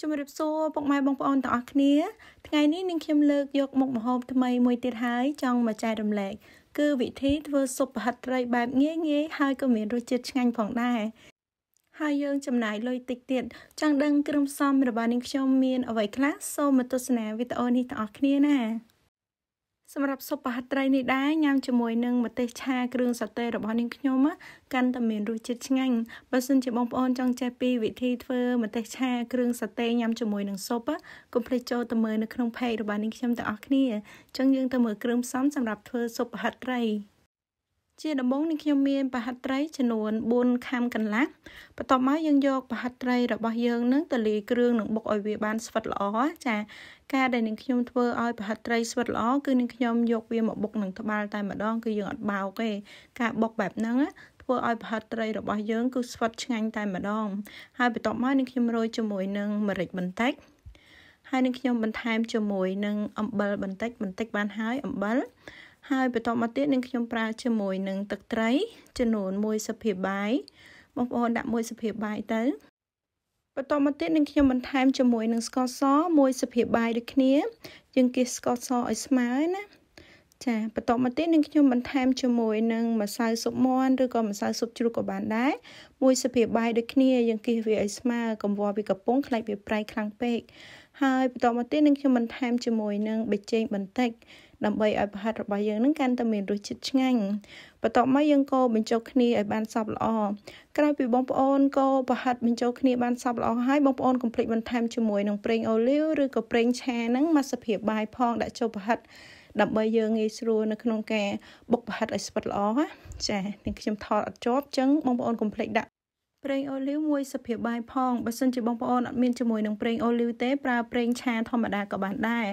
ជំរាបសួរពុកម៉ែបងប្អូនទាំងអស់គ្នាថ្ងៃនេះនាងខ្ញុំលើកយកមុខម្ហូបថ្មីមួយទៀតហើយចង់មកចែករំលែកគឺវិធីធ្វើស៊ុបប្រហិតត្រីបែបងាយងាយហើយក៏មានរសជាតិឆ្ងាញ់ផងដែរហើយយើងចំណាយលុយតិចទៀតចង់ដឹងគ្រឿងផ្សំរបស់នាងខ្ញុំមានអ្វីខ្លះសូមមកទស្សនាវីដេអូនេះទាំងអស់គ្នាណាសម្រាប់សុបហត្រីនេះដែរញ៉ាំជាមួយនឹងម្ទេសឆាគ្រឿងសាតេរបស់នាងខ្ញុំកាន់តែមានរសជាតិឆ្ងាញ់បើសិនជាបងប្អូនចង់ចេះពីវិធីធ្វើម្ទេសឆាគ្រឿងសាតេញ៉ាំជាមួយនឹងសុបកុំភ្លេចចូលទៅមើលនៅក្នុង page របស់នាងខ្ញុំទាំងអស់គ្នាអញ្ចឹងយើងទៅមើលគ្រឿងផ្សំសម្រាប់ធ្វើសុបហត្រីជាដំបូងនេះខ្ញុំមានប្រហិតត្រីចំនួន4ខាំកន្លះបន្ទាប់មកយើងយកប្រហិតត្រីរបស់យើងនឹងទៅលាយគ្រឿងនឹងបុកឲ្យវាបានស្វិតល្អចាការដែលនឹងខ្ញុំធ្វើឲ្យប្រហិតត្រីស្វិតល្អគឺនឹងខ្ញុំយកវាមកបុកនឹងត្បាល់តែម្ដងគឺយើងអត់បោកទេការបុកបែបហ្នឹងធ្វើឲ្យប្រហិតត្រីរបស់យើងគឺស្វិតឆ្ងាញ់តែម្ដង ហើយបន្ទាប់មកនឹងខ្ញុំរោយជាមួយនឹងម្រេចបន្តិចហើយនឹងខ្ញុំបន្ថែមជាមួយនឹងអំបិលបន្តិច បន្តិចបានហើយអំបិលហើយបន្តមកទៀតនឹងខ្ញុំប្រើជាមួយនឹងទឹកត្រីចំនួន1ស្លាបព្រាបាយបងប្អូនដាក់1ស្លាបព្រាបាយទៅបន្តមកទៀតនឹងខ្ញុំបន្ថែមជាមួយនឹងស្ករស1ស្លាបព្រាបាយដូចគ្នា យើងគិះស្ករសឲ្យស្មើណាចាបន្តមកទៀតនឹងខ្ញុំបន្ថែមជាមួយនឹងម្សៅស៊ុបមាន់ឬក៏ម្សៅស៊ុបជ្រូកក៏បានដែរមួយស្លាបព្រាបាយដូចគ្នាយើងគិះវាឲ្យស្មើកុំវល់វាកំពុងខ្លាចវាប្រៃខ្លាំងពេកហើយបន្តមកទៀតនឹងខ្ញុំបន្ថែមជាមួយនឹងបេចេងបន្តិចដើម្បីឲ្យប្រហិតរបស់យើងនឹងកាន់តែមានរសជាតិឆ្ងាញ់បន្ទាប់មកយើងកូរបញ្ចូលគ្នាឲ្យបានសព្វល្អក្រោយពីបងប្អូនកូរប្រហិតបញ្ចូលគ្នាបានសព្វល្អហើយបងប្អូនកុំភ្លេចបន្ថែមជាមួយនឹងប្រេងអូលីវឬក៏ប្រេងឆាហ្នឹងមកសភាពបាយផងដាក់ចូលប្រហិតដើម្បីយើងងាយស្រួលនៅក្នុងការបុកប្រហិតឲ្យស្វិតល្អណាចានេះខ្ញុំថតអត់ជាប់ចឹងបងប្អូនកុំភ្លេចដាក់ប្រេងអូលីវមួយសុភាបាយផងបើសិនជាបងប្អូនអត់មានជាមួយនឹងប្រេងអូលីវទេ ប្រើប្រេងឆាធម្មតាក៏បានដែរ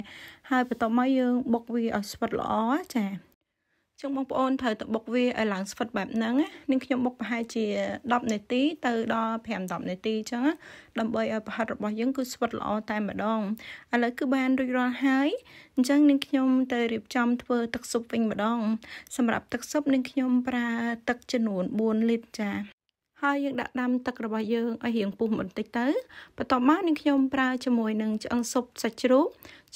ហើយបន្ទាប់មកយើងបុកវាឲ្យស្វិតល្អចាចឹងបងប្អូនត្រូវទៅបុកវាឲ្យឡើងស្វិតបែបហ្នឹងនាងខ្ញុំបុកប្រហែលជា10នាទី ទៅដល់5 10នាទីចឹងដើម្បីឲ្យប្រហិតរបស់យើងគឺស្វិតល្អតែម្ដងឥឡូវគឺបានរួចរាល់ហើយអញ្ចឹងនាងខ្ញុំទៅរៀបចំធ្វើទឹកស៊ុបវិញម្ដងសម្រាប់ទឹកស៊ុបនាងខ្ញុំប្រើទឹកចំនួន4លីត្រចាហើយយើងដាក់ដាំទឹករបស់យើងឲ្យរៀងពុះបន្តិចទៅបន្ទាប់មកនឹងខ្ញុំប្រើជាមួយនឹងឆ្អឹងស៊ុបសាច់ជ្រូក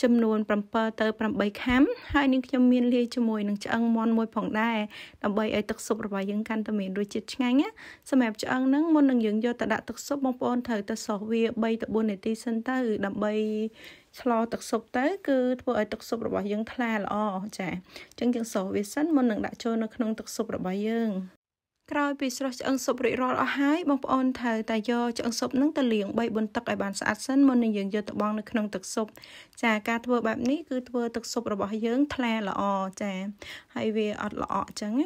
ចំនួន7ទៅ8ខាំហើយនឹងខ្ញុំមានលាយជាមួយនឹងឆ្អឹងមាន់មួយផងដែរដើម្បីឲ្យទឹកស៊ុបរបស់យើងកាន់តែមានរសជាតិឆ្ងាញ់ណាសម្រាប់ឆ្អឹងហ្នឹងមុននឹងយើងយកទៅដាក់ទឹកស៊ុបបងប្អូនត្រូវទៅសុសវា3ទៅ4នាទីសិនទៅដើម្បីឆ្លទឹកស៊ុបទៅ គឺធ្វើឲ្យទឹកស៊ុបរបស់យើងថ្លាល្អចាអញ្ចឹងយើងសុសវាសិនមុននឹងដាក់ចូលនៅក្នុងទឹកស៊ុបរបស់យើងក្រោយពីស្រុះឆ្អឹងស៊ុបរួចរាល់អស់ហើយបងប្អូនត្រូវតែយកឆ្អឹងស៊ុបនឹងទៅលាង3 4ទឹកឲ្យបានស្អាតសិនមុននឹងយើងយកទៅបង់នៅក្នុងទឹកស៊ុបចាការធ្វើបែបនេះគឺធ្វើទឹកស៊ុបរបស់យើងថ្លាល្អចាហើយវាអត់ល្អអញ្ចឹងណា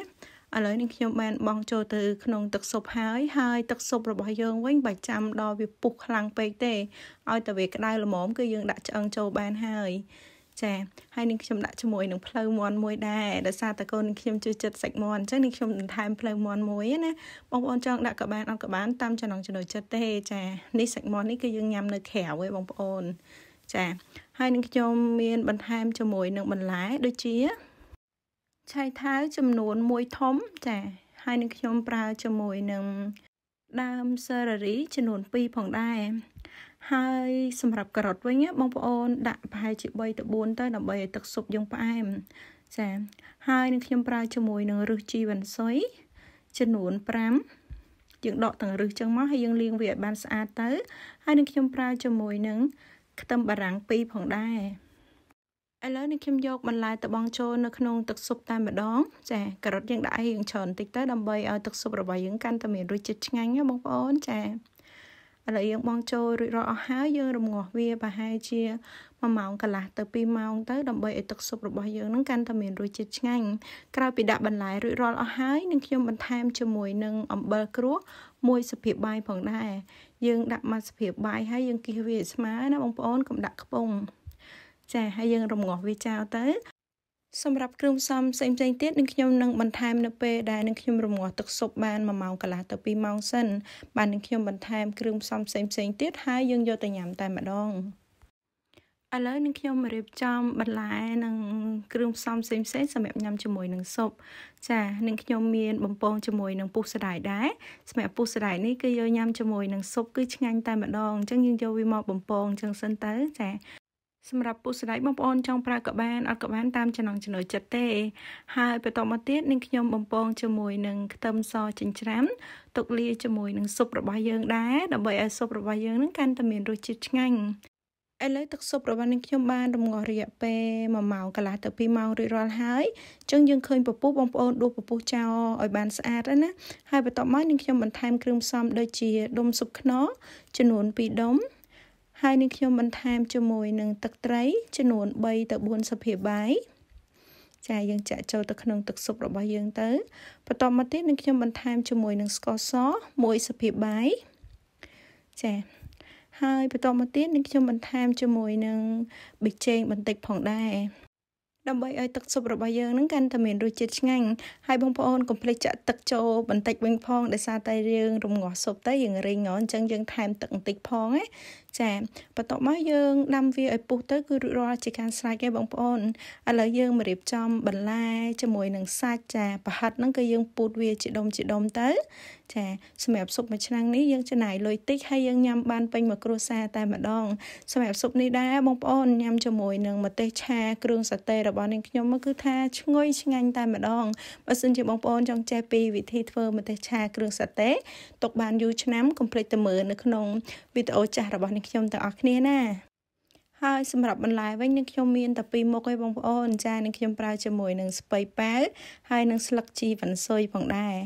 ឥឡូវនេះខ្ញុំបានបង់ចូលទៅក្នុងទឹកស៊ុបហើយហើយទឹកស៊ុបរបស់យើងវិញបើចាំដល់វាពុះខ្លាំងពេកទេឲ្យតែវាក្តៅល្មមគឺយើងដាក់ឆ្អឹងចូលបានហើយចាហើយនឹងខ្ញុំដាក់ជាមួយនឹងផ្លូវមន់មួយដែរដោយសារតកូននឹងខ្ញុំជួយចិត្តសាច់មន់អញ្ចឹងនឹងខ្ញុំបន្ថែមផ្លូវមន់មួយណាបងប្អូនចង់ដាក់ក៏បានអត់ក៏បានតាមចំណងចំណុចចិត្តទេចានេះសាច់មន់នេះគឺយើងញ៉ាំនៅក្រៅឯងបងប្អូនចាហើយនឹងខ្ញុំមានបន្ថែមជាមួយនឹងបន្លែដូចជាឆៃថាវចំនួន1ធំចាហើយនឹងខ្ញុំប្រើជាមួយនឹងដើមសេរីចំនួន2ផងដែរហើយសម្រាប់ការ៉ុតវិញបងប្អូនដាក់ប្រហែលជា3ទៅ4ទៅដើម្បីឲ្យទឹកស៊ុបយើងផ្អែមចាហើយនឹងខ្ញុំប្រើជាមួយនឹងរឹសជីវ៉ាន់ស៊ុយចំនួន5យើងដកទាំងរឹសចឹងមកហើយយើងលាងវាឲ្យបានស្អាតទៅ ហើយនឹងខ្ញុំប្រើជាមួយនឹងខ្ទឹមបារាំង2ផងដែរឥឡូវនេះខ្ញុំយកបន្លែត្បូងចូលនៅក្នុងទឹកស៊ុបតែម្ដងចាការ៉ុតយើងដាក់ឲ្យយើងច្រើនបន្តិចទៅដើម្បីឲ្យទឹកស៊ុបរបស់យើង កាន់តែមានរសជាតិឆ្ងាញ់ណាបងប្អូនចាឥឡូវយើងបងចូលរួចរាល់អស់ហើយយើងរងាស់វាប្រហែលជា1ម៉ោងកន្លះទៅ2ម៉ោងទៅដើម្បីឲ្យទឹកស៊ុបរបស់យើងនឹងកាន់តែមានរសជាតិឆ្ងាញ់ក្រោយពីដាក់បន្លែរួចរាល់អស់ហើយនឹងខ្ញុំបន្ថែមជាមួយនឹងអំបិលគ្រួសមួយស្លាបបាយផងដែរយើងដាក់មួយស្លាបបាយហើយយើងគិះវាឲ្យស្មើណាបងប្អូនកុំដាក់ខ្ពង់ចាហើយយើងរងាស់វាចោលទៅសម្រាប់គ្រឿងផ្សំផ្សេងផ្សេងទៀតនឹងខ្ញុំនឹងបន្ថែមនៅពេលដែលនឹងខ្ញុំរងាស់ទឹកស៊ុបបាន1ម៉ោងកន្លះទៅ2ម៉ោងសិនបាននឹងខ្ញុំបន្ថែម គ្រឿងផ្សំផ្សេងផ្សេងទៀតហើយយើងយកទៅញ៉ាំតែម្ដងឥឡូវនឹងខ្ញុំរៀបចំបន្លែនិងគ្រឿងផ្សំផ្សេងផ្សេងសម្រាប់ញ៉ាំជាមួយនឹងស៊ុបចានឹងខ្ញុំមានបំពងជាមួយនឹងពុះសដាយដែរសម្រាប់ពុះសដាយនេះគឺយកញ៉ាំជាមួយនឹងស៊ុបគឺឆ្ងាញ់តែម្ដងអញ្ចឹងយើងយកវាមកបំពងអញ្ចឹងសិនទៅចាសម្រាប់ពុស្ដាយបងប្អូនចង់ប្រើក៏បានអត់ក៏បានតាមចំណង់ចំណូលចិត្តទេ ហើយបន្តមកទៀតនឹងខ្ញុំបំពងជាមួយនឹងខ្ទឹមសចិញ្ច្រាំទុកលាយជាមួយនឹងស៊ុបរបស់យើងដែរដើម្បីឲ្យស៊ុបរបស់យើងនឹងកាន់តែមានរសជាតិឆ្ងាញ់ឥឡូវទឹកស៊ុបរបស់នឹងខ្ញុំបានរំងាស់រយៈពេល1ម៉ោងកន្លះទៅ2ម៉ោងរួចរាល់ហើយអញ្ចឹងយើងឃើញពពុះបងប្អូនដួសពពុះចោលឲ្យបាន ស្អាតណាហើយបន្ទាប់មកនឹងខ្ញុំបន្ថែមគ្រឿងផ្សំដូចជាដុំស៊ុបខ្នុរចំនួន2ដុំហើយនឹងខ្ញុំបន្ថែមជាមួយនឹងទឹកត្រីចំនួន3ទៅ4ស្លាបព្រាបាយចាយើងចាក់ចូលទៅក្នុងទឹកស៊ុបរបស់យើងទៅបន្ទាប់មកទៀតនឹងខ្ញុំបន្ថែមជាមួយនឹងស្ករស1ស្លាបព្រាបាយចាហើយបន្ទាប់មកទៀតនឹងខ្ញុំបន្ថែមជាមួយនឹងប៊ីចេងបន្តិចផងដែរដើម្បីឲ្យទឹកស៊ុបរបស់យើងនឹងកាន់តែមានរសជាតិឆ្ងាញ់ហើយបងប្អូនកុំភ្លេចចាក់ទឹកចូលបន្តិចវិញផងដោយសារតែយើងរំងាស់ស៊ុបទៅយើងរីងអញ្ចឹងយើងថែមទឹកបន្តិចផងណាចាបន្ទាប់មកយើងដាំវាឲ្យពុះទៅគឺរួចរាល់ជាការស្រេចហើយបងប្អូនឥឡូវយើងមករៀបចំបន្លែជាមួយនឹងសាច់ចាប្រហិតហ្នឹងគឺយើងពូតវាជាដុំជាដុំទៅចាសម្រាប់ស៊ុបមួយឆ្នាំងនេះយើងចំណាយលុយតិចហើយយើងញ៉ាំបានពេញមួយគ្រួសារតែម្ដង សម្រាប់ស៊ុបនេះដែរបងប្អូនញ៉ាំជាមួយនឹងម្ទេសឆាគ្រឿងសាតេរបស់នាងខ្ញុំគឺថាឈ្ងុយឆ្ងាញ់តែម្ដងបើសិនជាបងប្អូនចង់ចេះពីវិធីធ្វើម្ទេសឆាគ្រឿងសាតេទុកបានយូរឆ្នាំកុំភ្លេចទៅមើលនៅក្នុងវីដេអូចាស់របស់នឹងខ្ញុំទាំងអស់គ្នាណាហើយសម្រាប់បន្លែវិញនឹងខ្ញុំមានតែពីរមុខឯងបងប្អូន ចានឹងខ្ញុំប្រើជាមួយនឹងស្ពៃប៉ាវហើយនឹងស្លឹកជីវ៉ាន់ស៊ុយផងដែរ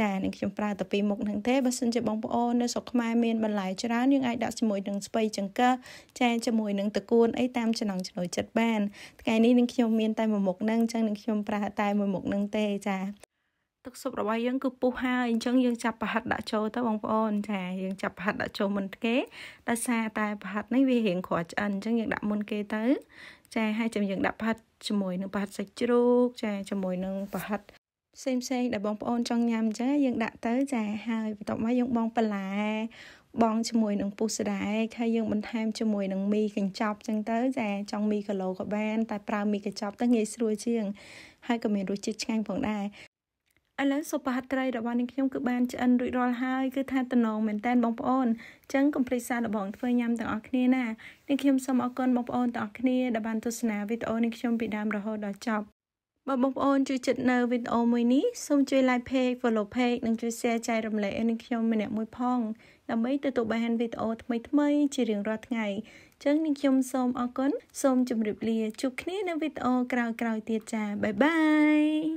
ចានឹងខ្ញុំប្រើតែពីរមុខហ្នឹងទេបើសិនជាបងប្អូននៅស្រុកខ្មែរមានបន្លែច្រើនយើងអាចដាក់ជាមួយនឹងស្ពៃចង្កឹះចាជាមួយនឹងតកួនអីតាមចំណង់ចំណូលចិត្តបានថ្ងៃនេះនឹងខ្ញុំមាន តែមួយមុខហ្នឹងអញ្ចឹងនឹងខ្ញុំប្រើតែមួយមុខហ្នឹងទេចាទឹកស៊ុបរបស់យើងគឺពុះហើយអញ្ចឹងយើងចាប់ប្រហិតដាក់ចូលទៅបងប្អូនចាយើងចាប់ប្រហិតដាក់ចូលមុនគេដោយសារតែប្រហិតនេះវារៀងក្រាច់ឆ្អិនអញ្ចឹងយើងដាក់មុនគេទៅ ចាហើយចាំយើងដាក់ប្រហិតជាមួយនឹងប្រហិតសាច់ជ្រូកចាជាមួយនឹងប្រហិតផ្សេងផ្សេងដែលបងប្អូនចង់ញ៉ាំអញ្ចឹងយើងដាក់ទៅចាហើយបន្ទាប់មកយើងបងបន្លែបងជាមួយនឹងពុះសដែកហើយយើងបន្ថែមជាមួយនឹងមីកញ្ចប់ចឹងទៅចាចង់មីគីឡូក៏បាន តែប្រើមីកញ្ចប់ទៅងាយស្រួលជាង ហើយក៏មានរសជាតិឆ្ងាញ់ផងដែរឥឡូវសុផាត្រីរបស់នាងខ្ញុំគឺបានឆ្អិនរួចរាល់ហើយគឺថាតំណងមែនតែនបងប្អូនអញ្ចឹងកុំភ្លេចសារដបងធ្វើញ៉ាំទាំងអស់គ្នាណានាងខ្ញុំសូមអរគុណបងប្អូនទាំងអស់គ្នាដែលបានទស្សនាវីដេអូនាងខ្ញុំពីដើមរហូតដល់ចប់បើបងប្អូនជួយចិត្តនៅវីដេអូមួយនេះសូមជួយ like page follow page និងជួយ share ចែករំលែកឲ្យនាងខ្ញុំម្នាក់មួយផងដើម្បីទទួលបានវីដេអូថ្មីៗជារៀងរាល់ថ្ងៃអញ្ចឹងនាងខ្ញុំសូមអរគុណសូមជម្រាបលា ជួបគ្នានៅវីដេអូក្រោយៗទៀតចា៎បាយបាយ